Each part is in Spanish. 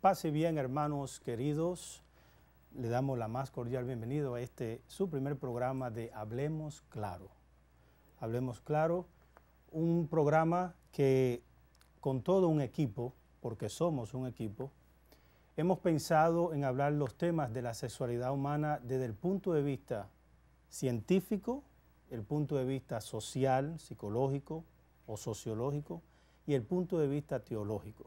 Pase bien, hermanos queridos. Le damos la más cordial bienvenida a este su primer programa de Hablemos Claro. Hablemos Claro, un programa que con todo un equipo, porque somos un equipo, hemos pensado en hablar los temas de la sexualidad humana desde el punto de vista científico, el punto de vista social, psicológico o sociológico y el punto de vista teológico.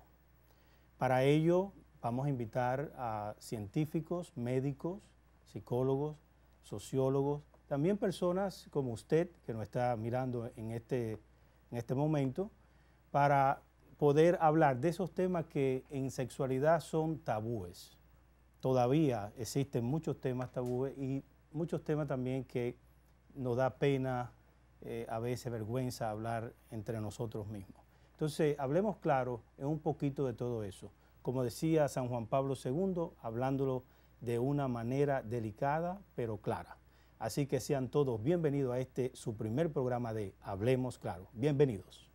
Para ello Vamos a invitar a científicos, médicos, psicólogos, sociólogos, también personas como usted que nos está mirando en este, en este momento, para poder hablar de esos temas que en sexualidad son tabúes. Todavía existen muchos temas tabúes y muchos temas también que nos da pena, eh, a veces vergüenza hablar entre nosotros mismos. Entonces, hablemos claro en un poquito de todo eso como decía San Juan Pablo II, hablándolo de una manera delicada pero clara. Así que sean todos bienvenidos a este su primer programa de Hablemos Claro. Bienvenidos.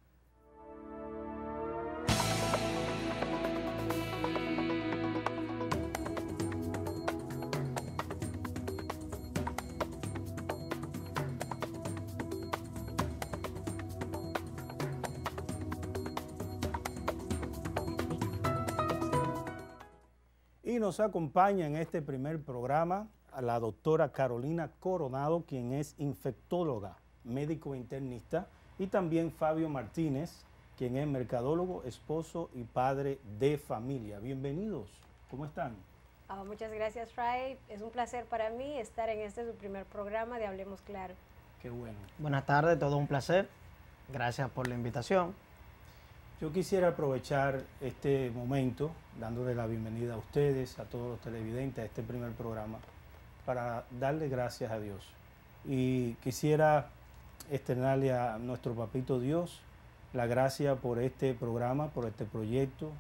nos acompaña en este primer programa a la doctora Carolina Coronado, quien es infectóloga, médico internista, y también Fabio Martínez, quien es mercadólogo, esposo y padre de familia. Bienvenidos, ¿cómo están? Ah, muchas gracias, Ray. Es un placer para mí estar en este su primer programa de Hablemos Claro. Qué bueno. Buenas tardes, todo un placer. Gracias por la invitación. Yo quisiera aprovechar este momento, dándole la bienvenida a ustedes, a todos los televidentes, a este primer programa, para darle gracias a Dios. Y quisiera externarle a nuestro papito Dios la gracia por este programa, por este proyecto,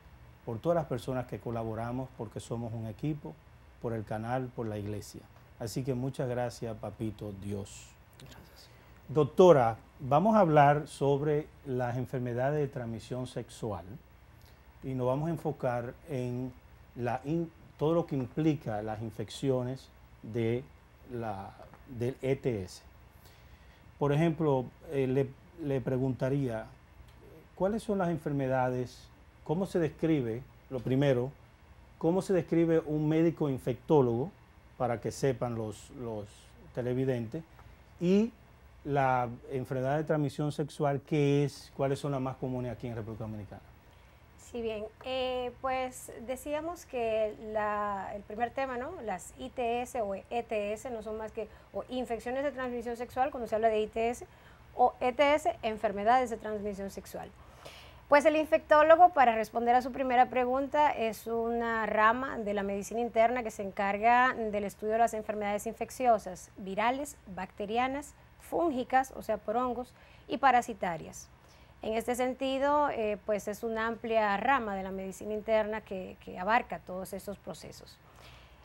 por todas las personas que colaboramos, porque somos un equipo, por el canal, por la iglesia. Así que muchas gracias, papito Dios. Gracias. Doctora, vamos a hablar sobre las enfermedades de transmisión sexual y nos vamos a enfocar en todo lo que implica las infecciones de la, del ETS. Por ejemplo, eh, le, preguntaría, ¿cuáles son las enfermedades? ¿Cómo se describe, lo primero, cómo se describe un médico infectólogo, para que sepan los, los televidentes? Y la enfermedad de transmisión sexual, ¿qué es? ¿Cuáles son las más comunes aquí en República Dominicana? Sí, bien, eh, pues decíamos que el primer tema, ¿no? Las ITS o ETS no son más que o infecciones de transmisión sexual, cuando se habla de ITS, o ETS, enfermedades de transmisión sexual. Pues el infectólogo, para responder a su primera pregunta, es una rama de la medicina interna que se encarga del estudio de las enfermedades infecciosas, virales, bacterianas, fúngicas, o sea, por hongos, y parasitarias. En este sentido, eh, pues es una amplia rama de la medicina interna que, que abarca todos estos procesos.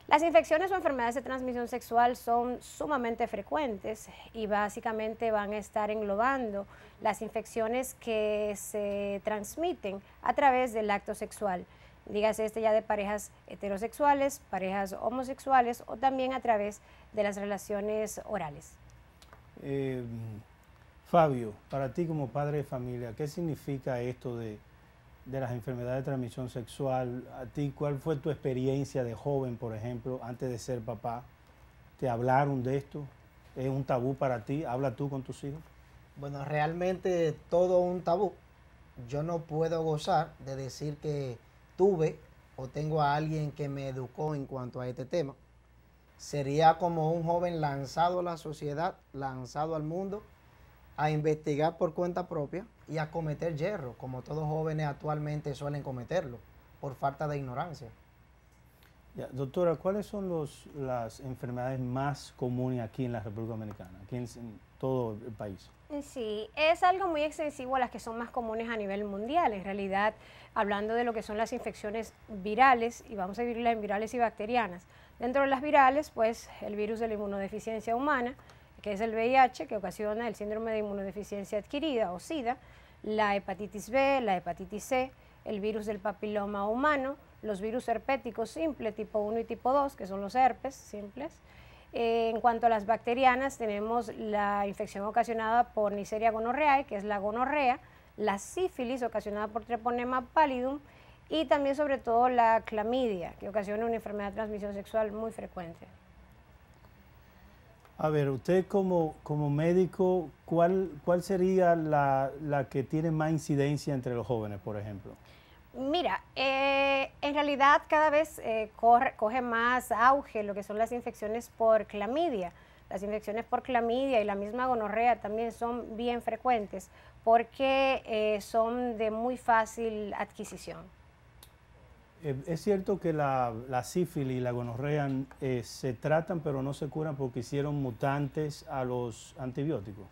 Las infecciones o enfermedades de transmisión sexual son sumamente frecuentes y básicamente van a estar englobando las infecciones que se transmiten a través del acto sexual. Dígase este ya de parejas heterosexuales, parejas homosexuales o también a través de las relaciones orales. Eh, Fabio, para ti como padre de familia, ¿qué significa esto de, de, las enfermedades de transmisión sexual? ¿A ti cuál fue tu experiencia de joven, por ejemplo, antes de ser papá? ¿Te hablaron de esto? ¿Es un tabú para ti? ¿Habla tú con tus hijos? Bueno, realmente todo un tabú. Yo no puedo gozar de decir que tuve o tengo a alguien que me educó en cuanto a este tema. Sería como un joven lanzado a la sociedad, lanzado al mundo, a investigar por cuenta propia y a cometer hierro, como todos jóvenes actualmente suelen cometerlo, por falta de ignorancia. doctora, ¿cuáles son los, las enfermedades más comunes aquí en la República Dominicana, todo el país. Eh, sí, es algo muy extensivo a las que son más comunes a nivel mundial. En realidad, hablando de lo que son las infecciones virales, y vamos a dividirlas en virales y bacterianas. Dentro de las virales, pues el virus de la inmunodeficiencia humana, que es el VIH, que ocasiona el síndrome de inmunodeficiencia adquirida o SIDA, la hepatitis B, la hepatitis C, el virus del papiloma humano, los virus herpéticos simples tipo 1 y tipo 2, que son los herpes simples, eh, en cuanto a las bacterianas, tenemos la infección ocasionada por Neisseria gonorreae, que es la gonorrea, la sífilis ocasionada por Treponema pallidum y también sobre todo la clamidia, que ocasiona una enfermedad de transmisión sexual muy frecuente. A ver, usted como, médico, ¿cuál, cuál sería la que tiene más incidencia entre los jóvenes, por ejemplo? Mira, eh, en realidad cada vez eh, coge más auge lo que son las infecciones por clamidia. Las infecciones por clamidia y la misma gonorrea también son bien frecuentes porque eh, son de muy fácil adquisición. ¿Es cierto que la, la sífilis y la gonorrea se tratan pero no se curan porque hicieron mutantes a los antibióticos?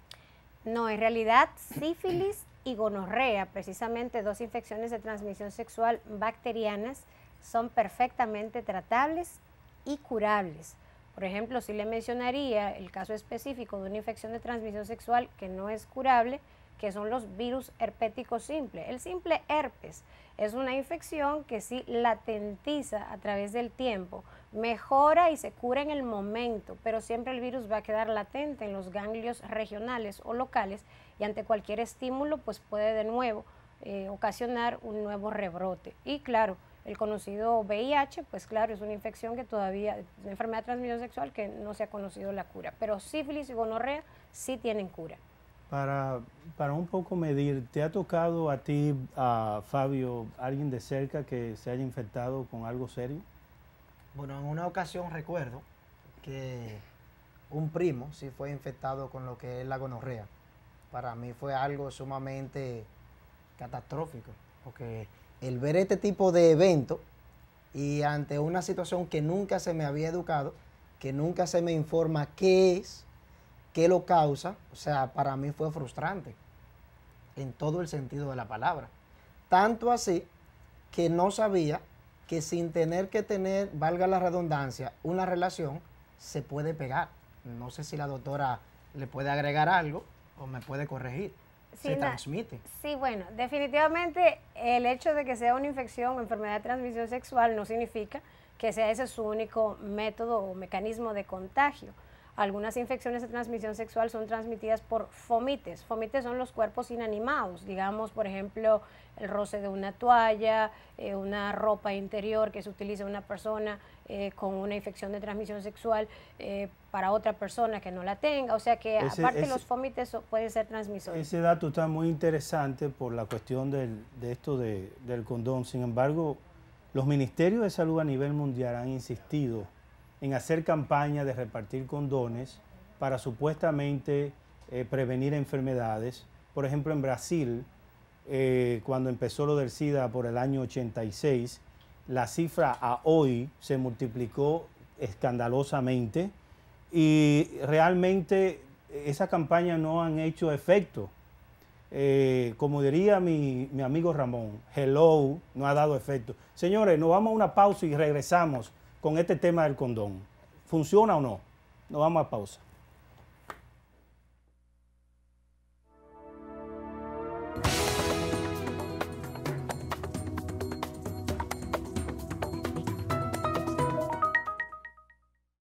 No, en realidad sífilis y gonorrea, precisamente dos infecciones de transmisión sexual bacterianas, son perfectamente tratables y curables. Por ejemplo, si le mencionaría el caso específico de una infección de transmisión sexual que no es curable, que son los virus herpéticos simples. El simple herpes es una infección que si latentiza a través del tiempo, mejora y se cura en el momento, pero siempre el virus va a quedar latente en los ganglios regionales o locales y ante cualquier estímulo pues puede de nuevo eh, ocasionar un nuevo rebrote. Y claro, el conocido VIH, pues claro, es una infección que todavía, una enfermedad de transmisión sexual que no se ha conocido la cura, pero sífilis y gonorrea sí tienen cura. Para, para un poco medir, ¿te ha tocado a ti, a Fabio, alguien de cerca que se haya infectado con algo serio? Bueno, en una ocasión recuerdo que un primo sí fue infectado con lo que es la gonorrea. Para mí fue algo sumamente catastrófico, porque el ver este tipo de evento y ante una situación que nunca se me había educado, que nunca se me informa qué es, qué lo causa, o sea, para mí fue frustrante en todo el sentido de la palabra. Tanto así que no sabía que sin tener que tener, valga la redundancia, una relación, se puede pegar. No sé si la doctora le puede agregar algo o me puede corregir. se transmite. Sí, bueno, definitivamente el hecho de que sea una infección o enfermedad de transmisión sexual no significa que sea ese su único método o mecanismo de contagio. Algunas infecciones de transmisión sexual son transmitidas por fomites. Fomites son los cuerpos inanimados, digamos, por ejemplo, el roce de una toalla, eh, una ropa interior que se utiliza una persona eh, con una infección de transmisión sexual eh, para otra persona que no la tenga. O sea que aparte los fomites pueden ser transmisores. Ese dato está muy interesante por la cuestión de esto del condón. Sin embargo, los ministerios de salud a nivel mundial han insistido en hacer campaña de repartir condones para supuestamente eh, prevenir enfermedades. Por ejemplo, en Brasil, eh, cuando empezó lo del SIDA por el año 86, la cifra a hoy se multiplicó escandalosamente y realmente eh, esa campaña no han hecho efecto. como diría mi, mi amigo Ramón, hello, no ha dado efecto. Señores, nos vamos a una pausa y regresamos con este tema del condón. ¿Funciona o no? Nos vamos a pausa.